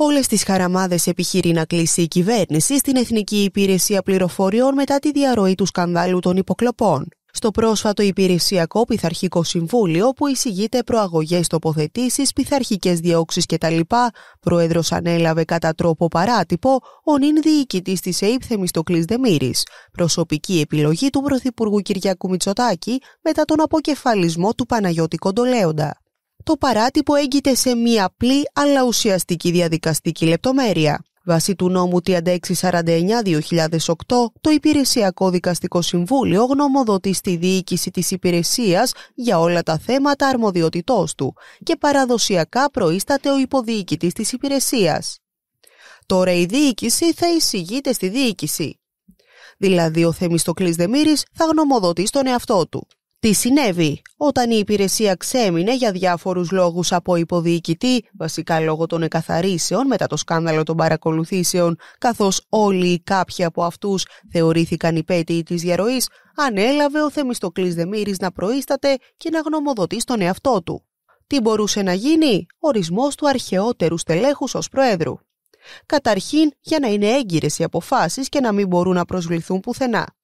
Όλες τις χαραμάδες επιχειρεί να κλείσει η κυβέρνηση στην Εθνική Υπηρεσία Πληροφοριών μετά τη διαρροή του σκανδάλου των υποκλοπών. Στο πρόσφατο Υπηρεσιακό Πειθαρχικό Συμβούλιο, που εισηγείται προαγωγές τοποθετήσεις, πειθαρχικές διώξεις κτλ., πρόεδρος ανέλαβε κατά τρόπο παράτυπο ο νυν διοικητής της ΕΕΠ Θεμιστοκλής Δεμήρης, προσωπική επιλογή του Πρωθυπουργού Κυριακού Μητσοτάκη μετά τον αποκεφαλισμό του Παναγιώτη Κοντολέοντα το παράτυπο έγκυται σε μία απλή αλλά ουσιαστική διαδικαστική λεπτομέρεια. Βάσει του νόμου 3649-2008, το Υπηρεσιακό Δικαστικό Συμβούλιο γνωμοδοτεί στη διοίκηση της υπηρεσίας για όλα τα θέματα αρμοδιότητός του και παραδοσιακά προείσταται ο υποδιοικητής της υπηρεσίας. Τώρα η διοίκηση θα εισηγείται στη διοίκηση. Δηλαδή ο Θεμιστοκλής Δεμήρης θα γνωμοδοτεί στον εαυτό του. Τι συνέβη όταν η υπηρεσία ξέμεινε για διάφορους λόγους από υποδιοικητή, βασικά λόγω των εκαθαρίσεων μετά το σκάνδαλο των παρακολουθήσεων, καθώς όλοι ή κάποιοι από αυτούς θεωρήθηκαν υπέτειοι της διαρροής, ανέλαβε ο Θεμιστοκλής Δεμήρης να προείσταται και να γνωμοδοτεί στον εαυτό του. Τι μπορούσε να γίνει, ορισμός του αρχαιότερου στελέχους ως Προέδρου. Καταρχήν για να είναι έγκυρες οι αποφάσεις και να μην μπορούν να προσβληθούν πουθενά.